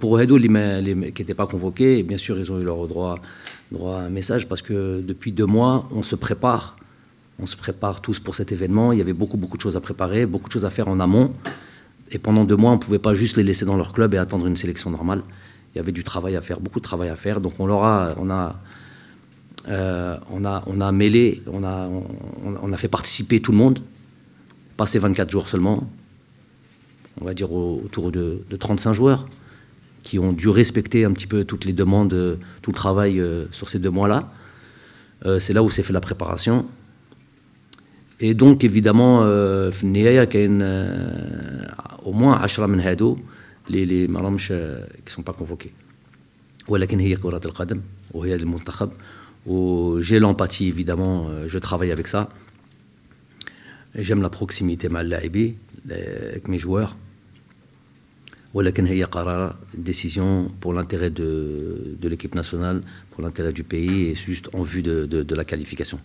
Pour Oedo, les, qui n'étaient pas convoqués, bien sûr, ils ont eu leur droit, droit à un message parce que depuis deux mois, on se prépare. On se prépare tous pour cet événement. Il y avait beaucoup, beaucoup de choses à préparer, beaucoup de choses à faire en amont. Et pendant deux mois, on ne pouvait pas juste les laisser dans leur club et attendre une sélection normale. Il y avait du travail à faire, beaucoup de travail à faire. Donc on leur a, on a, euh, on a, on a mêlé, on a, on, a fait participer tout le monde, pas ces 24 jours seulement, on va dire autour de 35 joueurs qui ont dû respecter un petit peu toutes les demandes, euh, tout le travail euh, sur ces deux mois-là. Euh, c'est là où s'est fait la préparation. Et donc, évidemment, au moins les qui sont sont pas qui ne sont pas convoqués. j'ai l'empathie évidemment je travaille avec ça j'aime la proximité avec mes joueurs une décision pour l'intérêt de l'équipe nationale pour l'intérêt du pays et juste en vue de la qualification